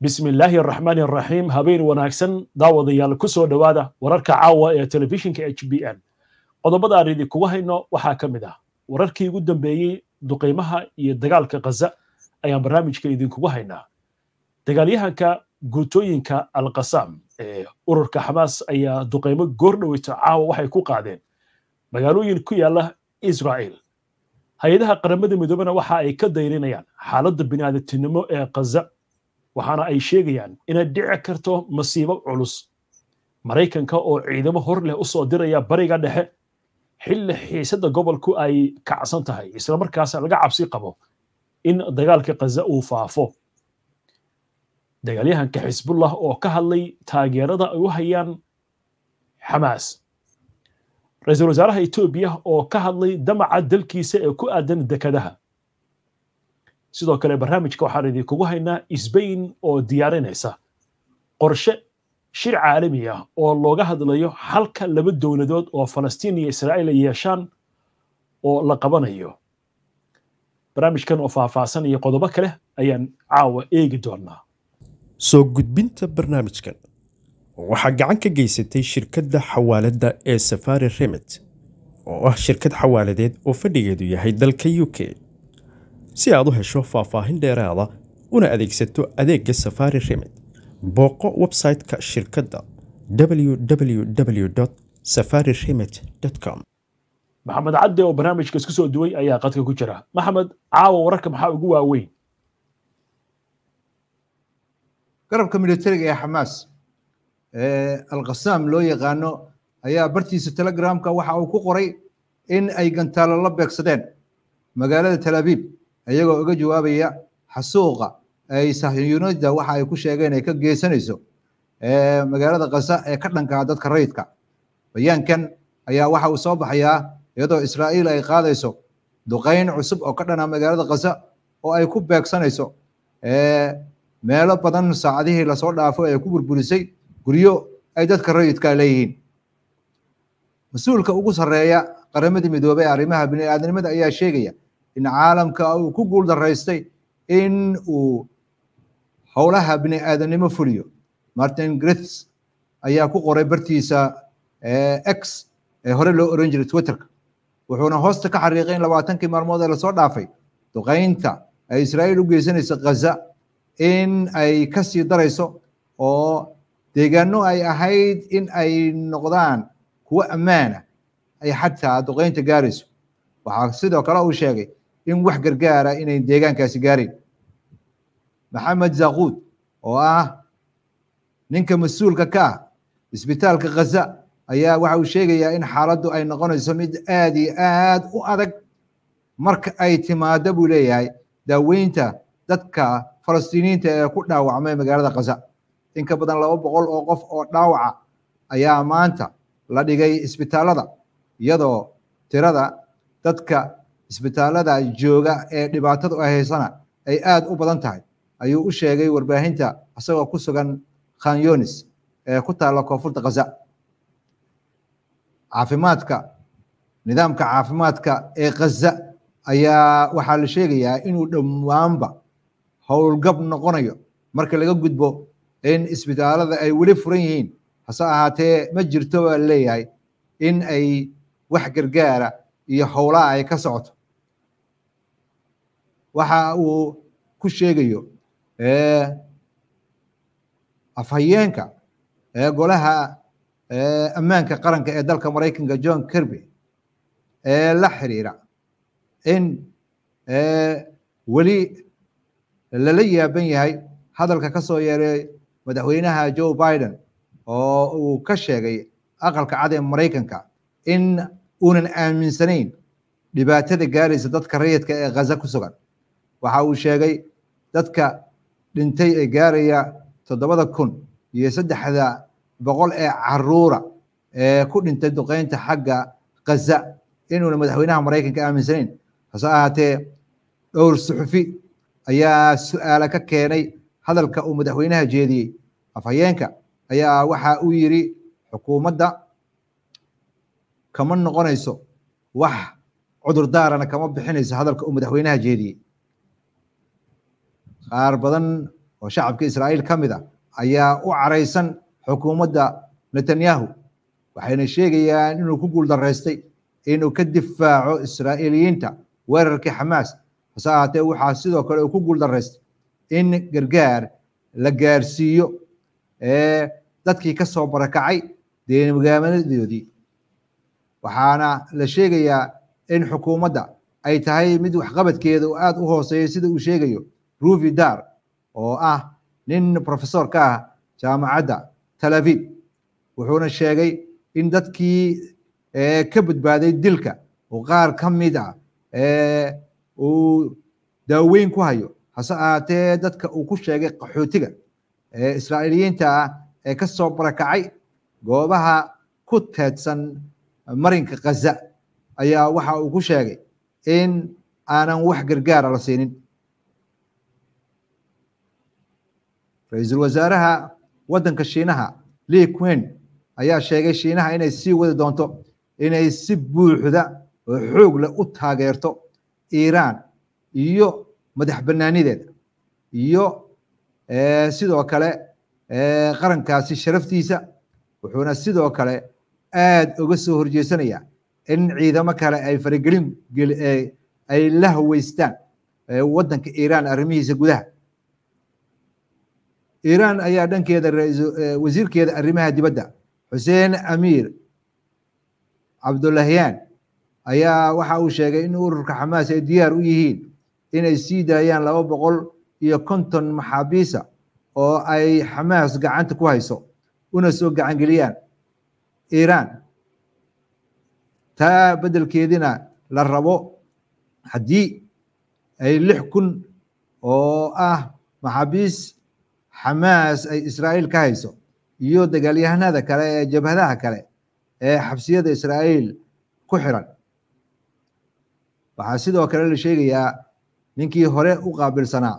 bismillaahi araxmaan araxiim habeen wanaagsan daawadayaal ku soo dhowaada wararka caawa ee telefishinka h b n qodobada aan idinkugu hayno waxaa ka mid ah wararkii ugu dambeeyey duqeymaha iyo dagaalka khaza ayaan barnaamijka idinkugu haynaa dagaalyahanka guutooyinka alkhasaam ee ururka xamaas ayaa duqaymo goordhoweyto caawa waxay ku qaadeen magaalooyin ku yaala israa'il hay-adaha qaramada midoobena waxa ay ka dayrinayaan xaaladda bini'aadatinimo ee khaza waxaana ay sheegayaan inay dhici karto masiibo culus maraykanka oo ciidamo hor leh u soo diraya bariga dhexe xilli xiisadda gobolku ay kacsan tahay islamarkaasna laga cabsi qabo in dagaalka khaza uu faafo dagaalyahanka xisbullah oo ka hadlay taageerada ay u hayaan xamaas ra-iisul wasaaraha etoobiya oo ka hadlay damaca dalkiisa ee ku aadan dekadaha sidoo kale barnaamijka waxaan idinkugu haynaa isbayn oo diyaarinaysa qorshe shir caalami ah oo looga hadlayo halka laba dowladood oo falastiin iyo israa'iil ay yeeshaan oo la qabanayo barnaamijkan oo faahfaahsan iyo qodobo kale ayaan caawa eegi doonaa soo gudbinta barnaamijkan waxaa gacan ka geysatay shirkadda xawaaladda ee safari remit oo ah shirkad xawaaladeed oo fadhigeedu yahay dalka u k si aad u hesho faahfaahin dheeraada una adeegsato adeegga safaari remit booqo website shirkadda www safari remit com maxamed cadde oo barnaamijka isku soo duway ayaa qadka ku jira maxamed caawa wararka maxaa ugu waaweyn garabka militariga ee xamaas ee alkhasaam loo yaqaano ayaa bartiisa telegramka waxa uu ku qoray in ay gantaalo la beegsadeen magaalada tel abiib iyagoo uga jawaabaya xasuuqa sahyunida waxa ay ku sheegeen ay ka geysanayso magaalada kasa ee ka dhankaa dadka rayidka bayaankan ayaa waxa uu soo baxayaa iyadoo israa'iil ay qaadayso duqayn cusub oo ka dhana magaalada kasa oo ay ku beegsanayso meelo badan saacadihii lasoo dhaafo ay ku burburisay guryo ay dadka rayidka leeyihiin mas-uulka ugu sarreeya qaramada midoobey arrimaha bini'aadnimada ayaa sheegaya in caalamka uu ku guul daraystay in uu howlaha bini aadamnimo fuliyo martin grits ayaa ku qoray bartiisa eh, x ee hore loo oran jiray twitterka wuxuuna hoosta ka xariiqay in labaatankii maalmood ee lasoo dhaafay duqaynta ay israa'iil u geysanaysa ghaza in ay ka sii darayso oo deegaano ay ahayd in ay noqdaan kuwo ammaana ah, ay xataa duqaynta gaarayso waxaa sidoo kale uu sheegay in wax gargaara inay deegaankaasi gaarin maxamed zaquud oo ah ninka mas-uulka ka ah isbitaalka khaza ayaa waxa uu sheegayaa in xaaladdu ay noqonayso mid aad iyo aad u adag marka ay timaado buu leeyahay daaweynta dadka falastiiniyiinta ee ku dhaawacmay magaalada khaza in ka badan laba boqol oo qof oo dhaawaca ayaa maanta la dhigay isbitaallada iyadoo tirada dadka isbitaalada jooga ee dhibaatadu ay haysana ay aad u badan tahay ayuu u sheegay warbaahinta isagoo ku sugan khan yonis ee ku taalla koonfurta khaza caafimaadka nidaamka caafimaadka ee khaza ayaa waxaa la sheegayaa inuu dhammaanba howlgab noqonayo marka laga gudbo in isbitaalada ay weli furan yihiin hase ahaatee ma jirto baa leeyahay in ay wax gargaara iyo howlaa ay ka socoto waxa uu ku sheegayo afhayeenka ee golaha ammaanka qaranka ee dalka maraykanka john kirby ee la xiriira in weli lala yaaban yahay hadalka ka soo yeeray madaxweynaha joe biden oo uu ka sheegay aqalka cad ee maraykanka in uunan aaminsanayn dhibaatada gaaraysa dadka rayidka ee ghaza ku sugan waxa uu sheegay dadka dhintay ee gaaraya toddobada kun iyo saddexda boqol ee caruura ee ku dhintay duqeynta xagga khaza inuuna madaxweynaha maraykanka aaminsanayn hase ahaatee dhowr suxufi ayaa su su'aala ka keenay hadalka uu madaxweynaha jeediyey afhayeenka ayaa waxa uu yidhi xukuumadda kama noqonayso wax cudurdaarana kama bixinayso hadalka uu madaxweynaha jeediyey qaar badan oo shacabka israa'iil ka mid a ah ayaa u caraysan xukuumadda netanyahu waxayna sheegayaan inuu ku guuldaraystay inuu ka difaaco israa'iiliyiinta weerarkii xamaas hase ahaatee waxaa sidoo kale uu ku guuldaraystay in gargaar la gaarsiiyo ee dadkii ka soo barakacay deemagaamanadoodii waxaana la sheegayaa in xukuumadda ay tahay mid waxqabadkeeda aada u hooseeya sida uu sheegayo ruvi dar oo ah nin professor ka ah jaamacadda tel aviv wuxuuna sheegay in dadkii ee eh, ka badbaaday dilka oo qaar ka mid ah ee eh, uu daaweyn ku hayo hase ahaatee dadka uu ku sheegay qaxootiga eh, israa'iiliyiinta ah ee ka soo barakacay goobaha ku teedsan marinka khaza ayaa waxa uu ku sheegay in aanan wax gargaara la siinin ra-iisul wasaaraha waddanka shiinaha li quin ayaa sheegay shiinaha inay sii wadi doonto inay si buuxda oo xoog leh u taageerto iiraan iyo madax banaanideeda iyo eh, sidoo kale eh, qarankaasi sharaftiisa wuxuuna sidoo kale aada uga soo horjeesanaya in ciidamo kale ay faragelin eh, ay la haweystaan waddanka iiraan arrimihiisa gudaha iiraan ayaa dhankeeda eh, wasiirkeeda arrimaha dibadda xuseen amiir cabdulahyaan ayaa waxa uu sheegay in ururka xamaas ay diyaar u yihiin inay sii daayaan laba boqol iyo konton maxaabiisa oo ay xamaas gacanta ku hayso una soo gacangeliyaan iiraan taa beddelkeedina la rabo haddii ay lix kun oo ah maxaabiis xamaas ay israa'iil ka hayso iyo dagaalyahanada kale ee jabhadaha kale ee xabsiyada israa'iil ku xiran waxaa sidoo kale la sheegayaa ninkii hore u qaabilsanaa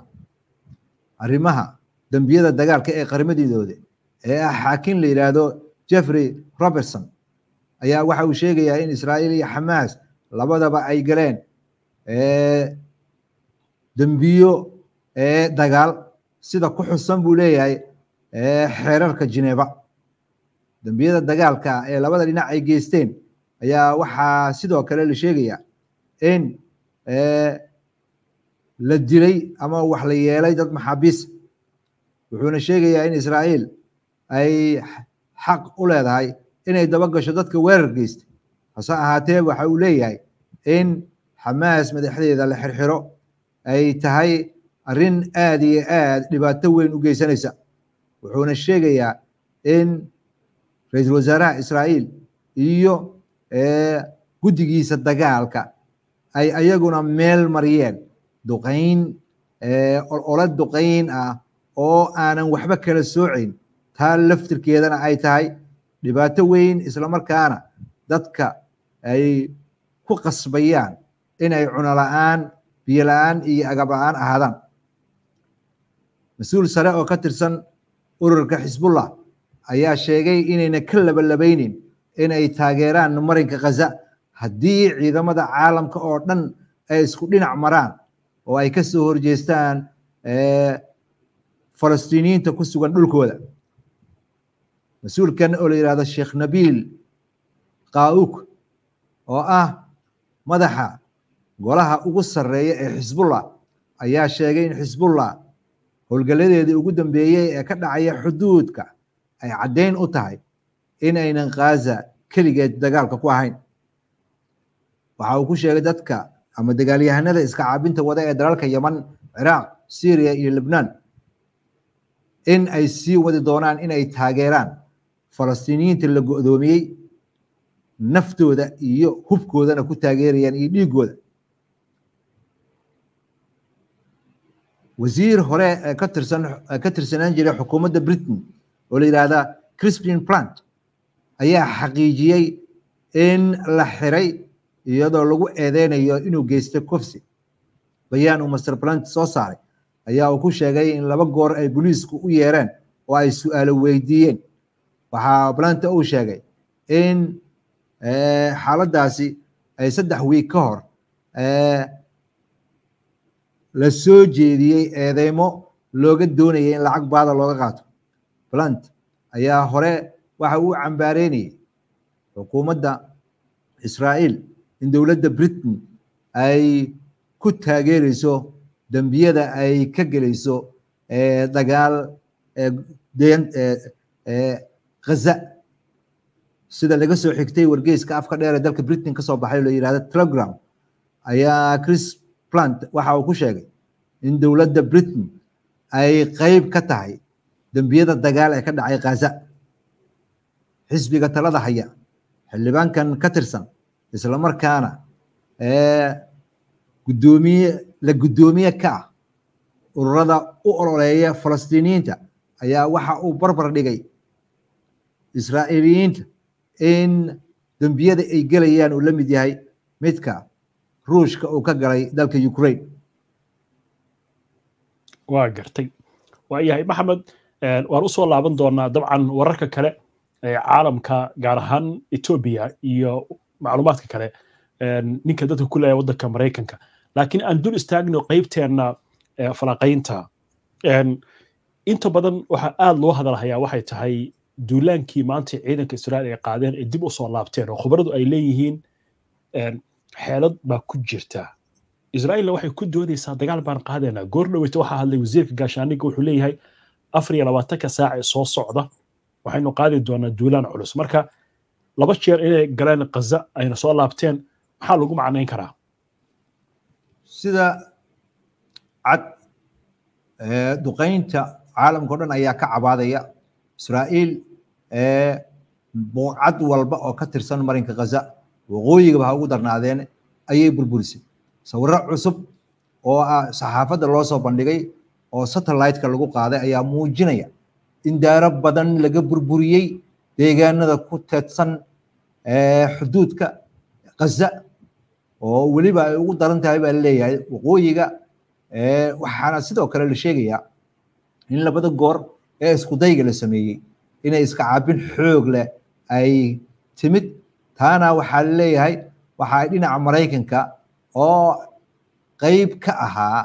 arrimaha dembiyada dagaalka ee qarmadiidooda ee ah xaakin la yidhaahdo jeffrey robertson ayaa waxa uu sheegayaa in israa'iil iyo xamaas labadaba ay galeen ee dembiyo ee dagaal sida ku xusan buu leeyahay xeerarka jineeba dembiyada dagaalka ee labada dhinac ay geysteen ayaa waxaa sidoo kale la sheegayaa in la dilay ama wax la yeelay dad maxaabiisa wuxuuna sheegayaa in israa'iil ay xaq u leedahay inay dabagasho dadka weerar geysta hase ahaatee waxa uu leeyahay in xamaas madaxdeeda la xirxiro ay tahay arrin aad iyo aad dhibaato weyn u geysanaysa wuxuuna sheegayaa in ra-iisul wasaaraha israa'iil iyo guddigiisa dagaalka ay ayaguna meel mariyeen duqayn olola duqayn ah oo aanan waxba kala soocayn taa laftirkeedana ay tahay dhibaato weyn islamarkaana dadka ay ku qasbayaan inay cuno la'aan biyo la'aan iyo agab la'aan ahaadaan mas-uul sare oo ka tirsan ururka xisbullah ayaa sheegay inayna ka labalabaynin in ay taageeraan marinka khaza haddii ciidamada caalamka oo dhan ay isku dhinac maraan oo ay ka soo horjeestaan eh, falastiiniyiinta ku sugan dhulkooda mas-uulkan oo la yidhahdo sheekh nabiil qaawuk oo ah madaxa golaha ugu sarreeya ee xisbullah ayaa sheegay in xisbullah howlgalladeedii ugu dambeeyey ee ka dhacaya xuduudka ay caddayn u tahay in aynan khaza keligeed dagaalka ku ahayn waxa uu ku sheegay dadka ama dagaalyahanada iska caabinta wada ee dalalka yaman ciraaq syriya iyo libnaan in ay sii wadi doonaan in ay taageeraan falastiiniyiinta la go-doomiyey naftooda iyo hubkoodana ku taageerayaan iyo dhiiggooda wasiir hore ka tirsan ka tirsanaan jiray xukuumadda britain oo la yidhaahda crispin plant ayaa xaqiijiyey in la xiray iyadoo lagu eedeynayo inuu geystay kofsi bayaan uu master plant soo saaray ayaa uu ku sheegay in laba goor ay boliisku u yeereen oo ay su-aalo weydiiyeen waxaa planta uu sheegay in xaaladdaasi ay saddex wiig ka hor la soo jeediyey eedeymo looga doonayay in lacag baada looga qaato blunt ayaa hore waxa uu cambaareynayay xukuumadda israa'iil in dowladda britain ay ku taageerayso dembiyada ay ka gelayso dagaal ghaza sida laga soo xigtay wargeyska afka dheer ee dalka britain ka soo baxay la yihahda telegram ayaa chris plant waxa uu ku sheegay in dowladda britain ay qayb ka tahay dembiyada dagaal ee ka dhacay khaza xisbiga talada haya xildhibaankan ka tirsan isla markaana ee gudoomiye la guddoomiye ka ah ururada u ololeeya falastiiniyiinta ayaa waxa uu barbar dhigay israa'iiliyiinta in dembiyada ay gelayaan uu la mid yahay midka ruushka uu ka galay dalka ukraine waa gartay waayahay maxamed waan usoo laaban doonaa dabcan wararka kale ee caalamka gaar ahaan etoobiya iyo macluumaadka kale ninka dadka ku leeya waddanka maraykanka laakiin aan dul istaagno qaybteenna falaqaynta inta badan waxaa aada loo hadalhayaa waxay tahay duulaankii maanta ciidanka israa'iil ay qaadeen ay dib usoo laabteen oo khibradu ay leeyihiin xeelad baa ku jirta israailna waxay ku doodaysaa dagaal baan qaadeynaa goor dhoweyta waxaa hadlay wasiirka gaashaaniga wuxuu leeyahay afar iyo labaatanka saacee soo socda waxaynu qaadi doonaa duulaan culus marka laba jeer inay galeen khaza ayna soo laabteen maxaa lagu macnayn karaa sida cad duqaynta caalamka o dhan ayaa ka cabaadaya israa'iil cad walba oo ka tirsan marinka khaza waqooyigaba ha ugu darnaadeen ayay burburisay sawiro cusub oo ah saxaafadda loo soo bandhigay oo satellite-ka lagu qaaday ayaa muujinaya in daaro badan laga burburiyey deegaanada ku teedsan eh, xuduudka khaza oo weliba ay ugu daran tahay baa leeyahay waqooyiga eh, waxaana sidoo kale la sheegayaa in labada goor ee iskudayga la sameeyey inay iska caabin xoog leh ay timid taana waxaa leeyahay waxa dhinaca maraykanka oo qeyb ka ahaa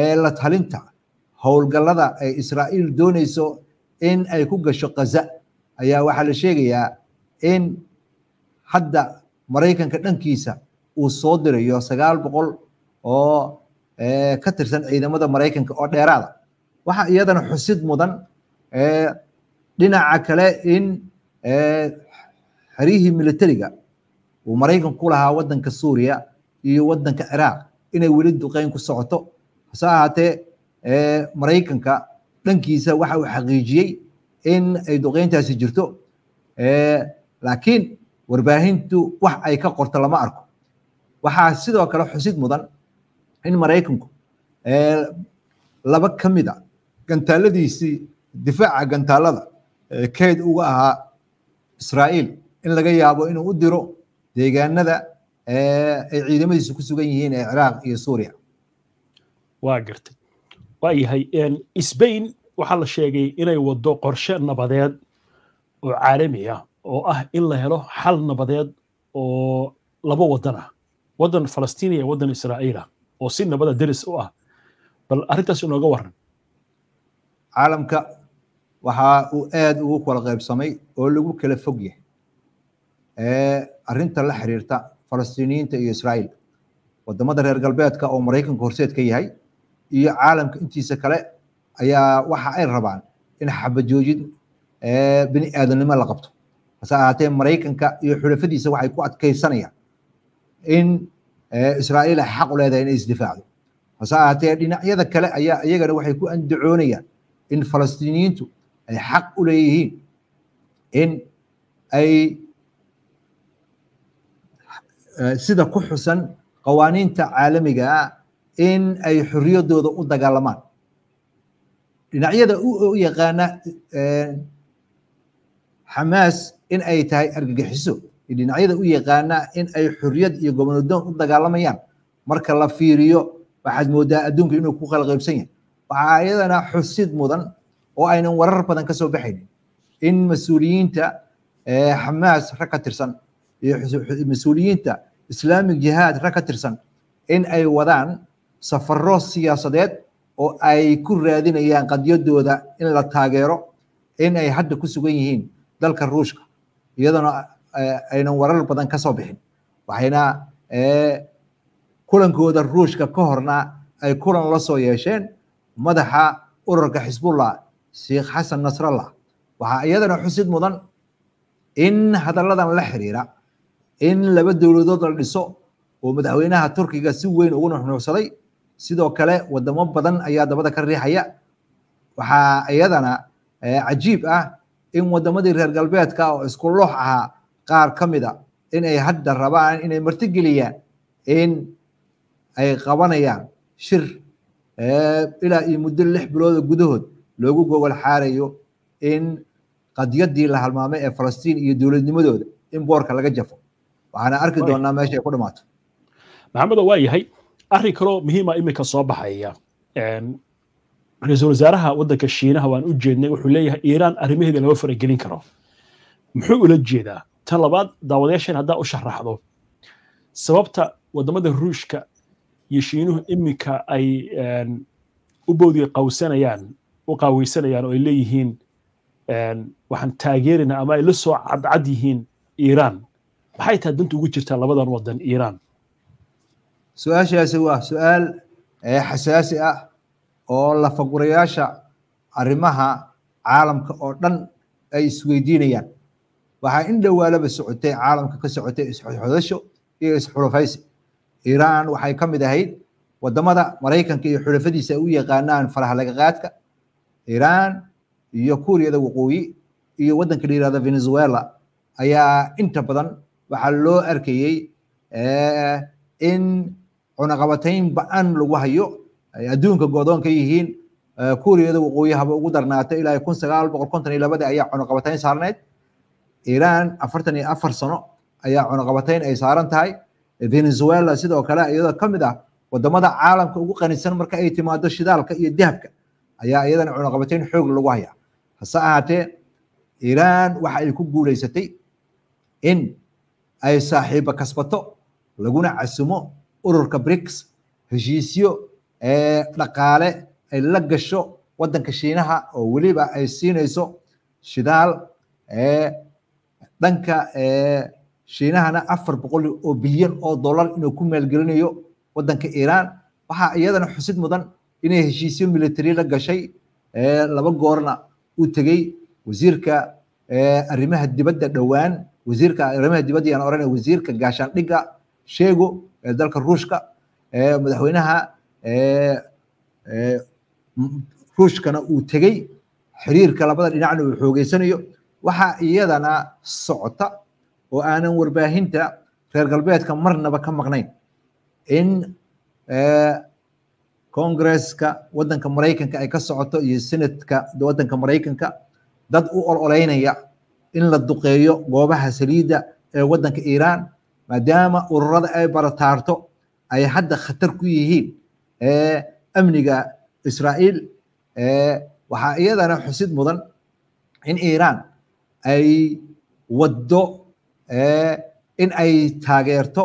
ee la talinta howlgallada ay israa'iil doonayso in ay ku gasho khaza ayaa waxaa la sheegayaa in hadda maraykanka dhankiisa uu soo dirayo sagaal boqol oo eh, ka tirsan ciidamada maraykanka oo dheeraada waxaa iyadana xusid mudan eh, dhinaca kale in eh, xeryihii milatariga uu maraykan ku lahaa waddanka suuriya iyo waddanka ciraaq inay weli duqeyn ku socoto hase ahaatee maraykanka dhankiisa waxa uu xaqiijiyey in ay duqeyntaasi jirto laakiin warbaahintu wax ay ka qorto lama arko waxaa sidoo kale xusid mudan in maraykanku laba ka mid a ah gantaaladiisii difaaca gantaalada keyd uga ahaa israa'iil in laga yaabo inuu u diro deegaanada ay ciidamadiisu ku sugan yihiin ee ciraaq iyo suuriya waa gartay waa yahay sbain waxaa la sheegay inay waddo qorshe nabadeed oo caalami ah oo ah in la helo xal nabadeed oo laba waddan ah waddan falastiini iyo waddan israa'iil ah oo si nabada deris u ah bal arrintaas inooga warran caalamka waxa uu aada ugu kala qaybsamay oo lagu kala fog yahay ee arinta la xiriirta falastiiniyiinta iyo israa'iil waddamada reer galbeedka oo maraykanka horseed ka yahay iyo caalamka intiisa kale ayaa waxa ay rabaan in xabajoojin bini aadanimo la qabto hase ahaatee maraykanka iyo xulafadiisa waxay ku adkaysanayaan in israa'iil ay xaq u leedahay inay isdifaacdo hase ahaatee dhinacyada kale ayaa iyagana waxay ku andacoonayaan in falastiiniyiintu ay xaq u leeyihiin in ay sida ku xusan qawaaniinta caalamiga ah in ay xorriyadooda u dagaalamaan dhinacyada u yaqaana xamaas in ay tahay argagixiso dhinacyada u yaqaana in ay xoriyad iyo gobnadoon u dagaalamayaan marka la fiiriyo waxaad moodaa adduunka inuu ku kala qaybsan yahay waxaa iyadana xusid mudan oo aynan warar badan ka soo baxaynin in mas-uuliyiinta xamaas rag ka tirsan iyo mas-uuliyiinta islaamic jihaad ra ka tirsan in ay wadaan safaro siyaasadeed oo ay ku raadinayaan qadiyadooda in la taageero in ay hadda ku sugan yihiin dalka ruushka iyadana eh, aynan warar badan ka soo bixin waxayna eh, kulankooda ruushka ka horna ay kulan la soo yeesheen madaxa ururka xisbullah sheekh xasan nasrallah waxaa iyadana xusid mudan in hadalladan la xiriira in laba dowladood la dhiso oo madaxweynaha turkiga si weyn ugu nuxnuuxsaday sidoo kale wadamo badan ayaa dabada ka riixaya waxaa iyadana eh, cajiib ah in wadamadii reer galbeedka oo isku loox ahaa qaar ka mida ah, in ay hadda rabaan inay martigeliyaan in ay qabanayaan shir eh, ilaa iyo muddo lix bilooda gudahood loogu gogol xaarayo in qadyaddii la halmaamay ee falastiin iyo dowladnimadooda in boorka laga jafo waxaana arki doonnaa meesha ay ku dhamaato maxamedo waa yahay arrin kaloo muhiima ah iminka soo baxaya ra-iisul wasaaraha waddanka shiinaha waan u jeednay wuxuu leeyahay iiraan arrimaheeda lama faragelin karo muxuu ula jeedaa tan labaad daawadayaashan haddaa u sharaxdo sababta waddamada ruushka iyo shiinuhu iminka ay u bowdi qawsanayaan u qaaweysanayaan oo ay leeyihiin waxaan taageerina ama ay la soo cadcad yihiin iiraan maxay tahay danta ugu jirtaa labadan wadan iiraan su-aashaasi waa su-aal eh, xasaasi ah oo lafagurayaasha arrimaha caalamka oo dhan ay isweydiinayaan waxaa in dhowaalaba socotay caalamka ka socotay isxodasho iyo isxulafaysi iiraan waxay ka mid ahayd waddamada maraykanka iyo xulafadiisa ay u yaqaanaan faraha lagaqaadka iiraan iyo kuuriyada waqooyi iyo waddanka la yihahda venezuela ayaa inta badan waxaa loo arkayey eh, in cunaqabatayn ba-an lagu hayo ay adduunka go-doon ka yihiin eh, kuuriyada waqooyihaba ugu darnaata ilaa kun sagaal boqol konton iyo labada ayaa cunaqabatayn saarneyd iiraan afartan iyo afar sano ayaa cunaqabatayn ay saaran tahay venezuela sidoo kale iyadoo ka mid ah waddamada caalamka ugu qanisan marka ay timaado shidaalka iyo dahabka ayaa iyadana cunaqabatayn xoog lagu hayaa hase ahaatee iiraan waxa ay ku guulaysatay in ay saaxiibo kasbato laguna casumo ururka brics heshiisyo dhaqaale ay la gasho waddanka shiinaha oo weliba ay siinayso shidaal ee dhanka shiinahana afar boqol oo bilyan oo dollar inuu ku maalgelinayo waddanka iiraan waxaa iyadana xusid mudan inay heshiisyo military la gashay laba goorna u tegey wasiirka arrimaha dibadda dhowaan wasiirka arrimaha dibadda yaan oranaya wasiirka gaashaandhigga sheego ee dalka ruushka ee madaxweynaha ruushkana uu tegey xiriirka labada dhinacna uu xoogeysanayo waxaa iyadana socota oo aanan warbaahinta reer galbeedka marnaba ka maqnayn in kongresska wadanka maraykanka ay ka socoto iyo senatka wadanka maraykanka dad u ololeynaya in la duqeeyo goobaha saliidda ee waddanka iiraan maadaama ururada ay barataarto ay hadda khatar ku yihiin amniga israa'iil waxaa iyadana xusid mudan in iiraan ay waddo in ay taageerto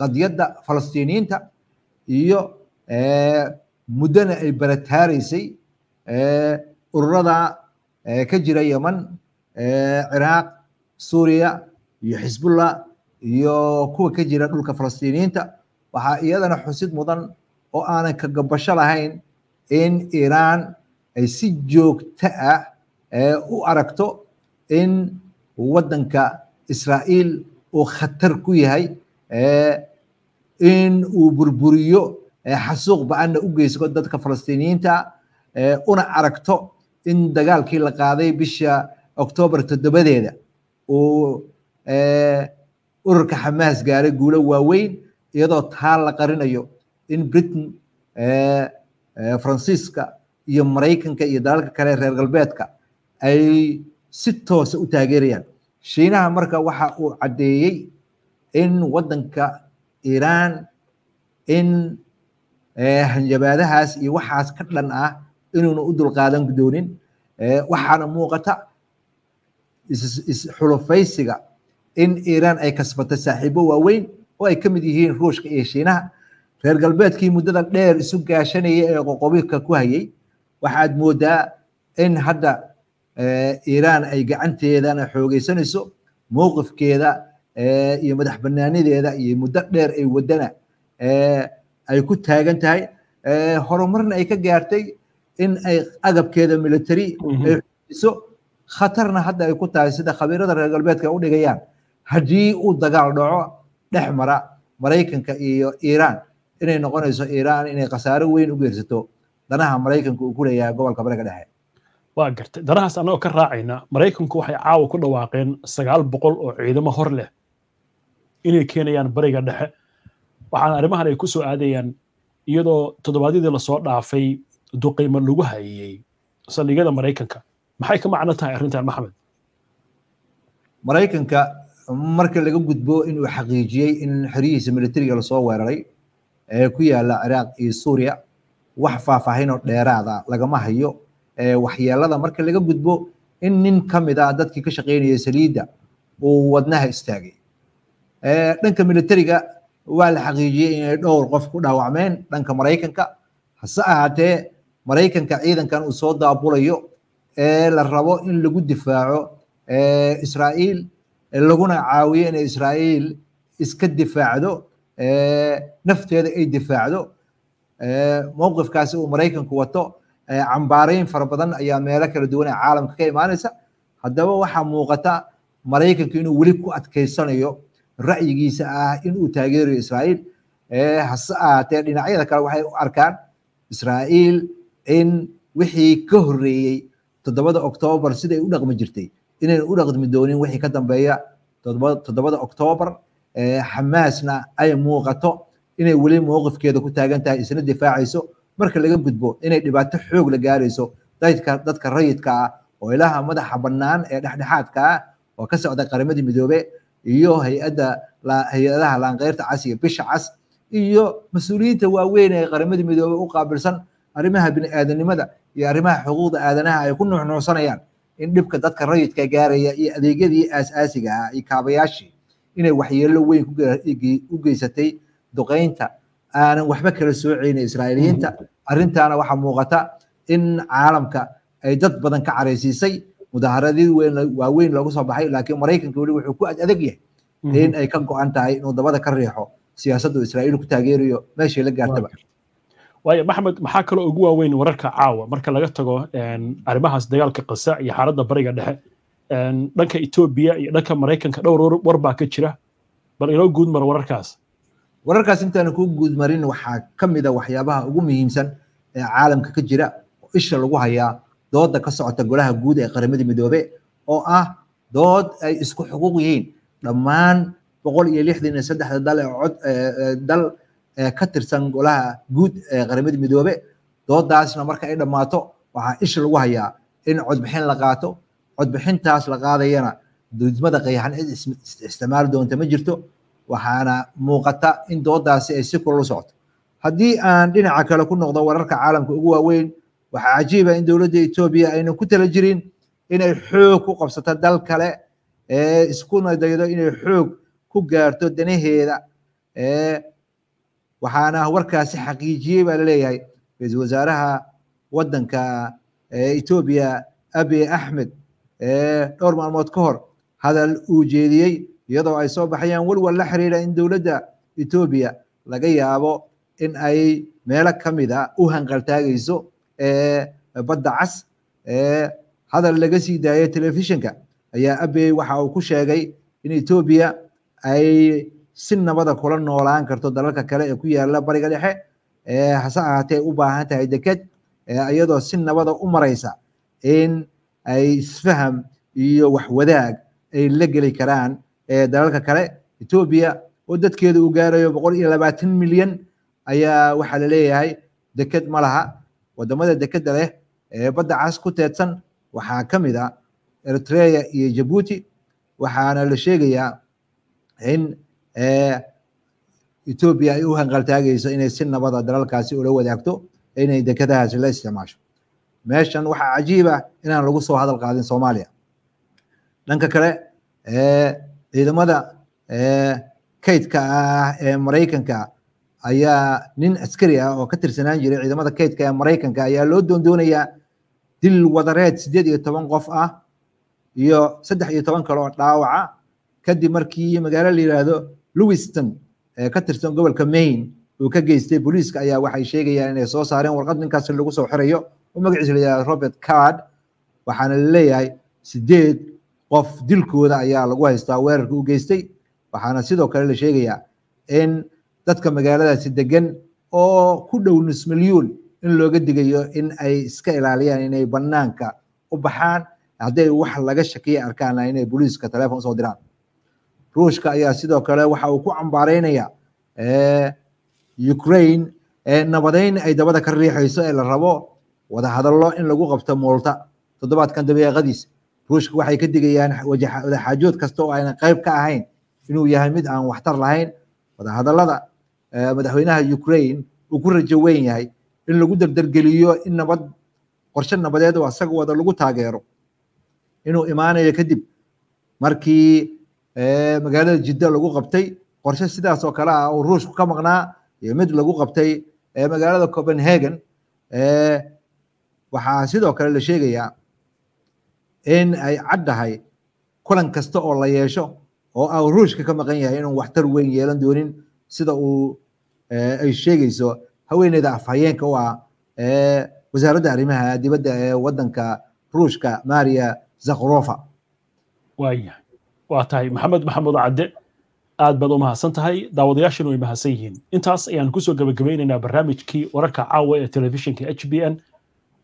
qadyadda falastiiniyiinta iyo muddana ay barataaraysay ururada ka jira yeman ciraaq suuriya iyo xisbullah iyo kuwa ka jira dhulka falastiiniyiinta waxaa iyadana xusid mudan oo aanan ka gabasho lahayn in iiraan ay si joogto ah u aragto in waddanka israa'iil uu khatar ku yahay in uu burburiyo xasuuq ba-anna u geysgo dadka falastiiniyiinta una aragto in dagaalkii la qaaday bisha oktoobar toddobadeeda uu ururka xamaas gaaray guulo waaweyn iyadoo taa la qarinayo in britain faransiiska iyo maraykanka iyo dalalka kale reer galbeedka ay si toosa ah u taageerayaan shiinaha marka waxa uu caddeeyey in waddanka iiraan in hanjabaadahaas iyo waxaas ka dhan ah inuuna u dulqaadan doonin waxaana muuqata isxulufaysiga in iiraan ay kasbatay saaxiibo waaweyn oo ay ka mid yihiin ruushka iyo shiinaha reer galbeedkii muddada dheer isu gaashanaya ee qoqobiirka ku hayay waxaad moodaa in hadda iiraan eh, ay gacanteedana xoogeysanayso mowqifkeeda eh, iyo madax banaanideeda iyo muddo dheer ay wadana eh, ay ku taagan tahay horumarna ay ka gaartay in ay agabkeeda military ay mhm. xoojiso khatarna hadda ay ku tahay sida khabiirada reer galbeedka u dhigayaan haddii uu dagaal dhaco dhex mara maraykanka iyo iiraan inay noqonayso iiraan inay khasaaro weyn u geersato danaha maraykanka uu ku leeyahay gobolka bariga dhexe waa gartay danahaas annagoo ka raacayna maraykanku waxay caawa ku dhawaaqeen sagaal boqol oo ciidamo hor leh inay keenayaan bariga dhexe waxaana arrimahan ay ku soo aadayaan iyadoo toddobaadyadii lasoo dhaafay duqeyma lagu hayeyey saldhigyada maraykanka maxay ka macno tahay arrintan maxamed maraykanka marka laga gudbo inuu xaqiijiyey in xeriyihiisa militariga lasoo weeraray ee ku yaala ciraaq iyo suuriya wax faahfaahin dheeraada lagama hayo waxyeelada marka laga gudbo in nin ka mid a ah dadkii ka shaqaynaya saliidda uu wadnaha istaagay dhanka militariga waa la xaqiijiyey inay dhowr qof ku dhaawacmeen dhanka maraykanka hase ahaatee maraykanka ciidankan uu soo daabulayo ee la rabo in lagu difaaco israa'iil laguna caawiyo inay israa'iil iska difaacdo nafteeda ay difaacdo mowqifkaasi uu maraykanku wato cambaarayn fara badan ayaa meelo kala duwan ee caalamka ka imaanaysa haddaba waxaa muuqata maraykanku inuu weli ku adkaysanayo ra'yigiisa ah inuu taageerayo israa'iil hase ahaatee dhinacyada kale waxay u arkaan israa'iil in wixii ka horreeyey toddobada octoobar sida ay u dhaqmi jirtay inayna u dhaqmi doonin wixii ka dambeeya toddobada oktoobar xamaasna ay muuqato inay weli mowqifkeeda ku taagan tahay isna difaacayso marka laga gudbo inay dhibaato xoog la gaarayso dadka dadka rayidka ah oo ilaha madaxa bannaan ee dhexdhexaadka ah oo ka socda qaramadii midoobe iyo hay-adda hay-adaha laanqeyrta cas iyo bisha cas iyo mas-uuliyiinta waaweyn ee qaramadii midoobe u qaabilsan arrimaha bini aadanimada iyo arrimaha xuquuqda aadanaha ay ku nuuxnuuxsanayaan in dhibka dadka rayidka gaaraya iyo adeegyadii aasaasiga aasiga ah iyo kaabayaashii inay waxyeello weyn u geysatay duqeynta aanan waxba kala soocaynin israa'iiliyiinta arrintaana waxaa muuqata in caalamka ay dad badan ka caraysiisay mudaaharadii weyn waaweyn loogu soo baxay laakiin maraykanka weli wuxuu ku adag yahay mhm. in ay ka go-an tahay inuu dabada ka riixo siyaasaddu israa'iil ku taageerayo meeshii la gaartaba waayo maxamed maxaa kaloo ugu waaweyn wararka caawa marka laga tago arrimahaas dagaalka kasa iyo xaaladda bariga dhexe dhanka etoobiya iyo dhanka maraykanka dhowr war baa ka jira bal inoo guudmar wararkaas wararkaas intaana ku guudmarin waxaa ka mid a ah waxyaabaha ugu muhiimsan ee caalamka ka jira oo isha lagu hayaa dooda ka socota golaha guud ee qaramada midoobe oo ah dood ay isku xuquuq yihiin dhammaan boqol iyo lixdan iyo saddexda dal ee cod dal ka tirsan golaha guud ee qaramada midoobe doodaasna marka ay dhammaato waxaa isha lagu hayaa in codbixin la qaato codbixintaas la qaadayana didmada qayxan cid isticmaali doonta ma jirto waxaana muuqata in doodaasi ay si kulal socoto haddii aan dhinaca kale ku noqdo wararka caalamka ugu waaweyn waxaa cajiiba in dowladda etoobiya aynan ku tala jirin inay xoog ku qabsato dal kale iskuna daydo inay xoog ku gaarto danaheeda waxaana warkaasi xaqiijiyey baa la leeyahay ra-iisul wasaaraha wadanka etoobiya abiy axmed ee dhowr maalmood ka hor hadal uu jeediyey iyadoo ay soo baxayaan walwal la xiriira in dowladda etoobiya laga yaabo in ay meelo ka mid a ah u hanqaltaagayso ee badda cas ee hadal laga sii daayay telefishinka ayaa abiy waxa uu ku sheegay in etoobiya ay si nabada kula noolaan karto dalalka kale ee ku yaala bariga dhexe hase ahaatee u baahan tahay deked ee iyadoo si nabada u maraysa in ay isfaham iyo waxwadaag ay la geli karaan ee dalalka kale etoobiya oo dadkeeda u gaarayo boqol iyo labaatan milyan ayaa waxaa la leeyahay deked ma laha waddamada dekedda leh ee badda cas ku teedsan waxaa ka mid a ah eritrea iyo jabuuti waxaana la sheegayaa in etoobiya ay u hanqaltaagayso inay si nabada ah dalalkaasi ula wadaagto inay dekadahaasi la isticmaasho meeshan waxaa cajiiba inaan lagu soo hadal qaadin soomaaliya dhanka kale ciidamada kaydka ah ee maraykanka ayaa nin askari ah oo ka tirsanaan jiray ciidamada kaydka ee maraykanka ayaa loo doondoonayaa dil wadareed siddeed iyo toban qof ah iyo saddex iyo toban kale oo dhaawaca kadib markii magaalo la yihaahdo lowiston ee ka tirsan gobolka maine uu ka geystay boliiska ayaa waxay sheegayaan inay soo saareen warqad ninkaasi lagu soo xirayo oo magaciisa layihahda robert card waxaana la leeyahay sideed qof dilkooda ayaa lagu haystaa weerarka u geystay waxaana sidoo kale la sheegayaa in dadka magaaladaasi degan oo ku dhow nus milyuun in looga digayo in ay iska ilaaliyaan inay bannaanka u baxaan hadday wax laga shakiya arkaana inay boliiska taleefon usoo diraan ruushka ayaa sidoo kale waxa uu ku cambaaraynaya ukraine nabadeyn ay dabada ka riixayso ee la rabo wadahadallo in lagu qabto moolta toddobaadkan dabeeqadiis ruushka waxay ka digayaan wadaxaajood kasta oo ayna qayb ka ahayn inuu yahay mid aan waxtar lahayn wadahadallada madaxweynaha ukraine uu ku rajo weyn yahay in lagu dardargeliyo in nabad qorshe nabadeed oo asaga wada lagu taageero inuu imaanayo kadib markii magaalada jidda lagu qabtay qorshe sidaas oo kale ah oo ruushku ka maqnaa iyo mid lagu qabtay magaalada copenhagen waxaa sidoo kale la sheegayaa in ay caddahay kulan kasta oo la yeesho oo ah ruushka ka maqan yahay inuu waxtar weyn yeelan doonin sida uu ay sheegayso haweeneyda afhayeenka u ah wasaaradda arrimaha dibadda ee waddanka ruushka maria zakharova waaya waa tahay maxamed maxamuud cadde aad baad u mahadsan tahay daawadayaashana way mahadsan yihiin intaas ayaan kusoo gebagabaynaynaa barnaamijkii wararka caawa ee telefishinka h b n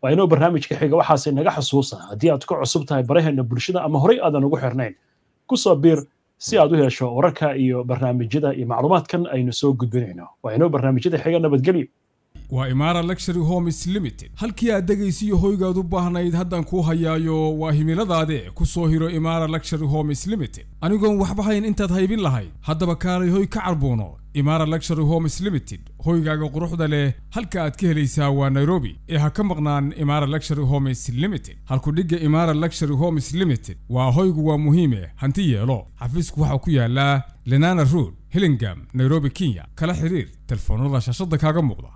waa inoo barnaamijka xiga waxaase naga xasuusa haddii aad ku cusub tahay baraheena bulshada ama horey aadan ugu xirnayn ku soo biir si aad u hesho wararka iyo barnaamijyada iyo macluumaadkan aynu soo gudbinayno waa inoo barnaamijyada xiga nabadgelyo waa imaara luxury homes limited halkii aad dhegaysiyo hoygaad u baahnayd haddaan kuu hayaayo waa himiladaade ku soo hiro imaara luxury homes limited anigoon waxba hayn intaad haybin lahayd haddaba kaalay hoy ka carbuuno imaara luxury homes limited hoygaaga quruxda leh halka aad ka helaysaa waa nairobi ee ha ka maqnaan imaara luxury homes limited halkudhigga imaara luxury homes limited waa hoygu waa muhiime eh, hanti yeelo xafiisku waxaa ku yaallaa lenana rood hillingam nairobi kenya kala xiriir telefoonada shaashadda kaaga muuqda